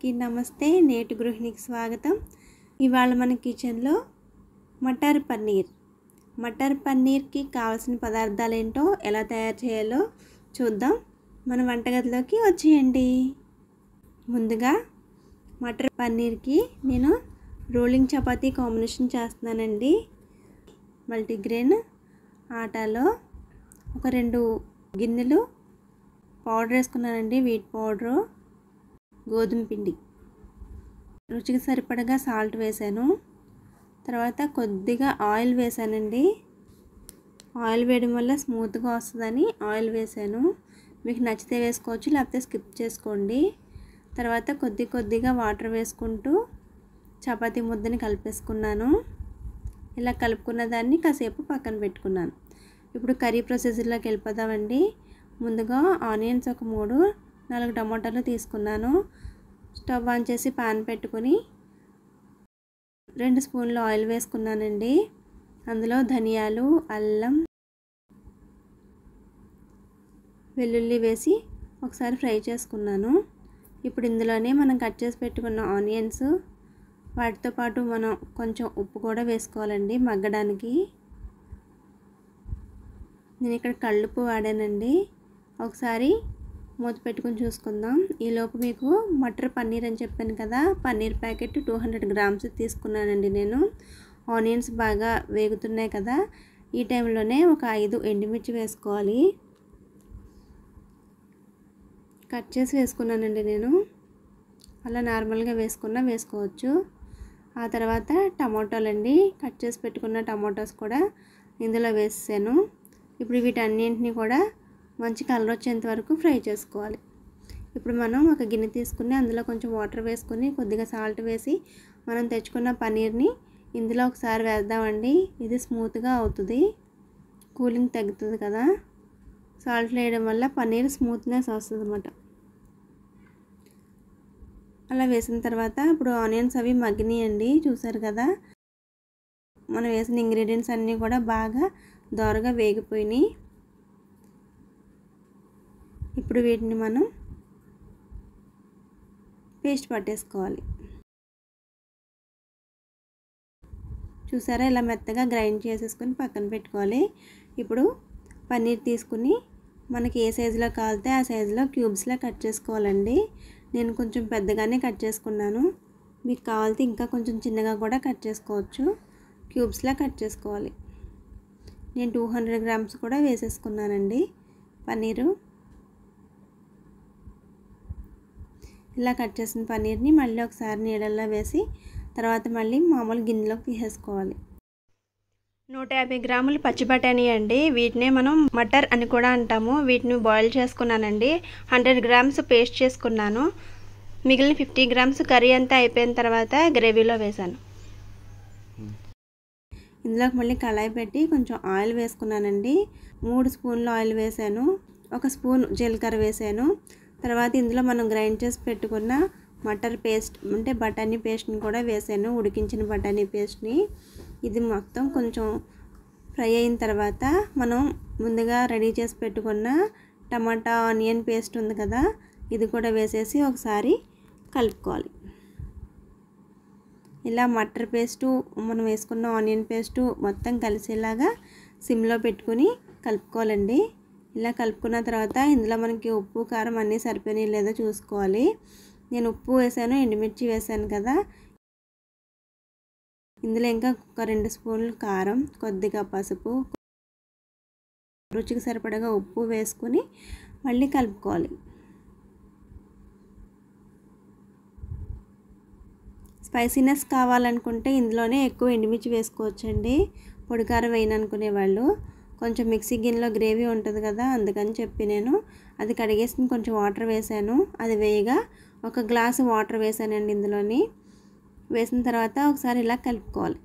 అందరికీ నమస్తే నేటి గృహిణికి స్వాగతం ఇవాళ మన కిచెన్లో మటర్ పన్నీర్ మటర్ పన్నీర్కి కావాల్సిన పదార్థాలు ఏంటో ఎలా తయారు చేయాలో చూద్దాం మన వంటగదిలోకి వచ్చేయండి ముందుగా మటర్ పన్నీర్కి నేను రోలింగ్ చపాతీ కాంబినేషన్ చేస్తున్నానండి మల్టీగ్రెయిన్ ఆటాలో ఒక రెండు గిన్నెలు పౌడర్ వేసుకున్నానండి వీట్ పౌడరు గోధుమ పిండి రుచికి సరిపడగా సాల్ట్ వేసాను తర్వాత కొద్దిగా ఆయిల్ వేసానండి ఆయిల్ వేయడం వల్ల స్మూత్గా వస్తుందని ఆయిల్ వేసాను మీకు నచ్చితే వేసుకోవచ్చు లేకపోతే స్కిప్ చేసుకోండి తర్వాత కొద్ది కొద్దిగా వాటర్ వేసుకుంటూ చపాతీ ముద్దని కలిపేసుకున్నాను ఇలా కలుపుకున్న దాన్ని కాసేపు పక్కన పెట్టుకున్నాను ఇప్పుడు కర్రీ ప్రొసీజర్లోకి వెళ్ళిపోదామండి ముందుగా ఆనియన్స్ ఒక మూడు నాలుగు టమాటాలు తీసుకున్నాను స్టవ్ ఆన్ చేసి పాన్ పెట్టుకొని రెండు స్పూన్లు ఆయిల్ వేసుకున్నానండి అందులో ధనియాలు అల్లం వెల్లుల్లి వేసి ఒకసారి ఫ్రై చేసుకున్నాను ఇప్పుడు ఇందులోనే మనం కట్ చేసి పెట్టుకున్న ఆనియన్స్ వాటితో పాటు మనం కొంచెం ఉప్పు కూడా వేసుకోవాలండి మగ్గడానికి నేను ఇక్కడ కళ్ళుప్పు వాడానండి ఒకసారి మూత పెట్టుకుని చూసుకుందాం ఈలోపు మీకు మటర్ పన్నీర్ అని చెప్పాను కదా paneer packet two hundred grams తీసుకున్నానండి నేను ఆనియన్స్ బాగా వేగుతున్నాయి కదా ఈ టైంలోనే ఒక ఐదు ఎండుమిర్చి వేసుకోవాలి కట్ చేసి వేసుకున్నానండి నేను అలా నార్మల్గా వేసుకున్నా వేసుకోవచ్చు ఆ తర్వాత టమాటాలండి కట్ చేసి పెట్టుకున్న టమాటోస్ కూడా ఇందులో వేసాను ఇప్పుడు వీటన్నింటినీ కూడా మంచి కలర్ వచ్చేంత వరకు ఫ్రై చేసుకోవాలి ఇప్పుడు మనం ఒక గిన్నె తీసుకుని అందులో కొంచెం వాటర్ వేసుకుని కొద్దిగా సాల్ట్ వేసి మనం తెచ్చుకున్న పనీర్ని ఇందులో ఒకసారి వేద్దామండి ఇది స్మూత్గా అవుతుంది కూలింగ్ తగ్గుతుంది కదా సాల్ట్ వేయడం వల్ల పనీర్ స్మూత్నెస్ వస్తుంది అన్నమాట అలా వేసిన తర్వాత ఇప్పుడు ఆనియన్స్ అవి మగ్గినాయండి చూసారు కదా మనం వేసిన ఇంగ్రీడియంట్స్ అన్నీ కూడా బాగా దోరగా వేగిపోయినాయి ఇప్పుడు వీటిని మనం పేస్ట్ పట్టేసుకోవాలి చూసారా ఇలా మెత్తగా గ్రైండ్ చేసేసుకొని పక్కన పెట్టుకోవాలి ఇప్పుడు పన్నీర్ తీసుకుని మనకి ఏ సైజులో కావాలితే ఆ సైజులో క్యూబ్స్లో కట్ చేసుకోవాలండి నేను కొంచెం పెద్దగానే కట్ చేసుకున్నాను మీకు కావాలితే ఇంకా కొంచెం చిన్నగా కూడా కట్ చేసుకోవచ్చు క్యూబ్స్లో కట్ చేసుకోవాలి నేను టూ హండ్రెడ్ గ్రామ్స్ కూడా వేసేసుకున్నానండి పన్నీరు ఇలా కట్ చేసిన పన్నీర్ని మళ్ళీ ఒకసారి నీడల్లో వేసి తర్వాత మళ్ళీ మామూలు గిన్నెలోకి తీసేసుకోవాలి నూట యాభై గ్రాములు పచ్చి బఠానీ అండి వీటినే మనం మటర్ అని కూడా అంటాము వీటిని బాయిల్ చేసుకున్నానండి హండ్రెడ్ గ్రామ్స్ పేస్ట్ చేసుకున్నాను మిగిలిన ఫిఫ్టీ గ్రామ్స్ కర్రీ అంతా అయిపోయిన తర్వాత గ్రేవీలో వేశాను ఇందులోకి మళ్ళీ కళాయి పెట్టి కొంచెం ఆయిల్ వేసుకున్నానండి మూడు స్పూన్లు ఆయిల్ వేసాను ఒక స్పూన్ జీలకర్ర వేసాను తర్వాత ఇందులో మనం గ్రైండ్ చేసి పెట్టుకున్న మటర్ పేస్ట్ అంటే బఠానీ పేస్ట్ని కూడా వేసాను ఉడికించిన బఠానీ పేస్ట్ని ఇది మొత్తం కొంచెం ఫ్రై అయిన తర్వాత మనం ముందుగా రెడీ చేసి పెట్టుకున్న టమాటా ఆనియన్ పేస్ట్ ఉంది కదా ఇది కూడా వేసేసి ఒకసారి కలుపుకోవాలి ఇలా మటర్ పేస్టు మనం వేసుకున్న ఆనియన్ పేస్టు మొత్తం కలిసేలాగా సిమ్లో పెట్టుకుని కలుపుకోవాలండి ఇలా కలుపుకున్న తర్వాత ఇందులో మనకి ఉప్పు కారం అన్నీ సరిపోయినాయి లేదో చూసుకోవాలి నేను ఉప్పు వేసాను ఎండుమిర్చి వేసాను కదా ఇందులో ఇంకా ఒక రెండు స్పూన్లు కారం కొద్దిగా పసుపు రుచికి సరిపడగా ఉప్పు వేసుకుని మళ్ళీ కలుపుకోవాలి స్పైసీనెస్ కావాలనుకుంటే ఇందులోనే ఎక్కువ ఎండుమిర్చి వేసుకోవచ్చండి పొడికారం వేయను అనుకునే వాళ్ళు కొంచెం మిక్సీ గిన్నెలో గ్రేవీ ఉంటుంది కదా అందుకని చెప్పి నేను అది కడిగేసుకుని కొంచెం వాటర్ వేసాను అది వేయగా ఒక గ్లాసు వాటర్ వేసానండి ఇందులోని వేసిన తర్వాత ఒకసారి ఇలా కలుపుకోవాలి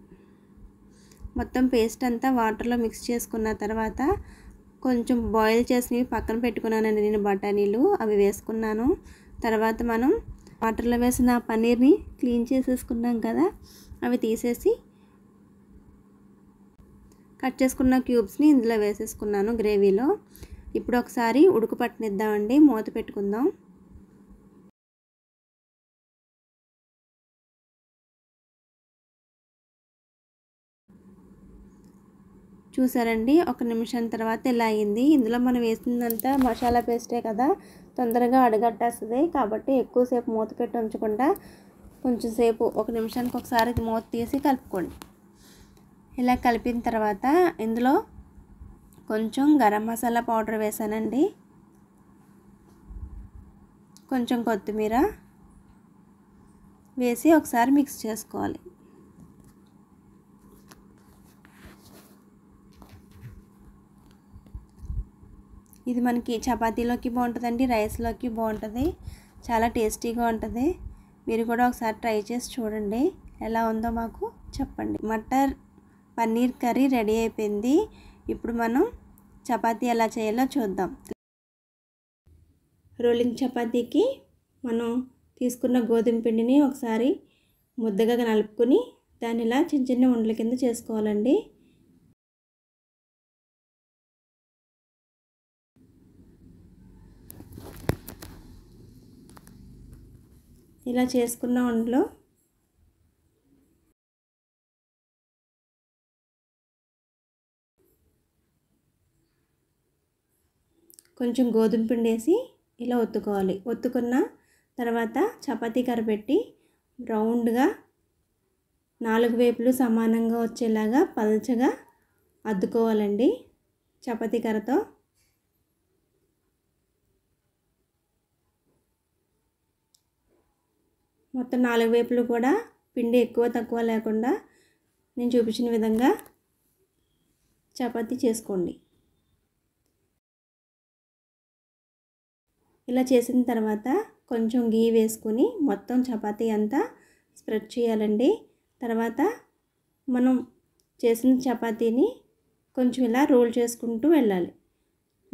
మొత్తం పేస్ట్ అంతా వాటర్లో మిక్స్ చేసుకున్న తర్వాత కొంచెం బాయిల్ చేసినవి పక్కన పెట్టుకున్నానండి నేను బఠానీలు అవి వేసుకున్నాను తర్వాత మనం వాటర్లో వేసిన పన్నీర్ని క్లీన్ చేసేసుకున్నాం కదా అవి తీసేసి కట్ చేసుకున్న క్యూబ్స్ని ఇందులో వేసేసుకున్నాను గ్రేవీలో ఇప్పుడు ఒకసారి ఉడుకు పట్టనిద్దామండి మూత పెట్టుకుందాం చూసారండి ఒక నిమిషం తర్వాత ఇలా అయింది ఇందులో మనం వేసిందంతా మసాలా పేస్టే కదా తొందరగా అడగట్టేస్తుంది కాబట్టి ఎక్కువసేపు మూత పెట్టి ఉంచకుండా కొంచెంసేపు ఒక నిమిషానికి ఒకసారి మూత తీసి కలుపుకోండి ఇలా కలిపిన తర్వాత ఇందులో కొంచెం గరం మసాలా పౌడర్ వేసానండి కొంచెం కొత్తిమీర వేసి ఒకసారి మిక్స్ చేసుకోవాలి ఇది మనకి చపాతీలోకి బాగుంటుందండి రైస్లోకి బాగుంటుంది చాలా టేస్టీగా ఉంటుంది మీరు కూడా ఒకసారి ట్రై చేసి చూడండి ఎలా ఉందో మాకు చెప్పండి మటర్ పన్నీర్ కర్రీ రెడీ అయిపోయింది ఇప్పుడు మనం చపాతీ ఎలా చేయాలో చూద్దాం రోలింగ్ చపాతీకి మనం తీసుకున్న గోధుమ పిండిని ఒకసారి ముద్దగా నలుపుకొని దాన్ని ఇలా చిన్న చిన్న ఉండల కింద చేసుకోవాలండి ఇలా చేసుకున్న ఉండలు కొంచెం గోధుమ పిండి వేసి ఇలా ఒత్తుకోవాలి ఒత్తుకున్న తర్వాత చపాతీ కర్ర పెట్టి రౌండ్గా నాలుగు వైపులు సమానంగా వచ్చేలాగా పలచగా అద్దుకోవాలండి చపాతీ కర్రతో మొత్తం నాలుగు వైపులు కూడా పిండి ఎక్కువ తక్కువ లేకుండా నేను చూపించిన విధంగా చపాతీ చేసుకోండి ఇలా చేసిన తర్వాత కొంచెం గీ వేసుకొని మొత్తం చపాతీ అంతా స్ప్రెడ్ చేయాలండి తర్వాత మనం చేసిన చపాతీని కొంచెం ఇలా రోల్ చేసుకుంటూ వెళ్ళాలి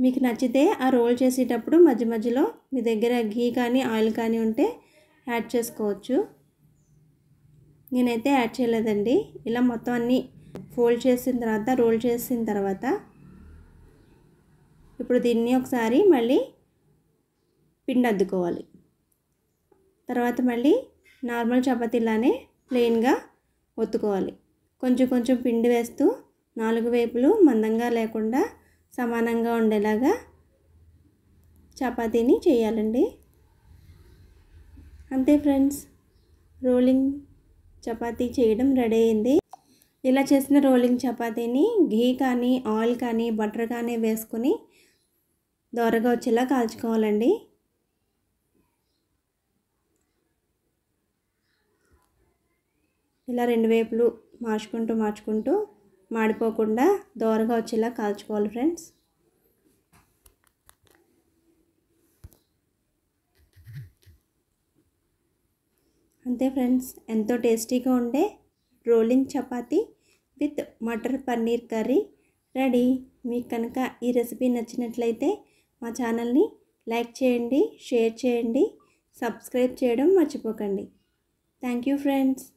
మీకు నచ్చితే ఆ రోల్ చేసేటప్పుడు మధ్య మధ్యలో మీ దగ్గర గీ కానీ ఆయిల్ కానీ ఉంటే యాడ్ చేసుకోవచ్చు నేనైతే యాడ్ చేయలేదండి ఇలా మొత్తం అన్నీ ఫోల్డ్ చేసిన తర్వాత రోల్ చేసిన తర్వాత ఇప్పుడు దీన్ని ఒకసారి మళ్ళీ పిండి అద్దుకోవాలి తర్వాత మళ్ళీ నార్మల్ చపాతీలానే ప్లెయిన్గా ఒత్తుకోవాలి కొంచెం కొంచెం పిండి వేస్తూ నాలుగు వైపులు మందంగా లేకుండా సమానంగా ఉండేలాగా చపాతీని చేయాలండి అంతే ఫ్రెండ్స్ రోలింగ్ చపాతీ చేయడం రెడీ అయింది ఇలా చేసిన రోలింగ్ చపాతీని ఘీ కానీ ఆయిల్ కానీ బటర్ కానీ వేసుకొని దోరగా వచ్చేలా కాల్చుకోవాలండి ఇలా రెండు వైపులు మార్చుకుంటూ మార్చుకుంటూ మాడిపోకుండా దోరగా వచ్చేలా కాల్చుకోవాలి ఫ్రెండ్స్ అంతే ఫ్రెండ్స్ ఎంతో టేస్టీగా ఉండే రోలింగ్ చపాతి విత్ మటర్ పన్నీర్ కర్రీ రెడీ మీకు కనుక ఈ రెసిపీ నచ్చినట్లయితే మా ఛానల్ని లైక్ చేయండి షేర్ చేయండి సబ్స్క్రైబ్ చేయడం మర్చిపోకండి థ్యాంక్ యూ ఫ్రెండ్స్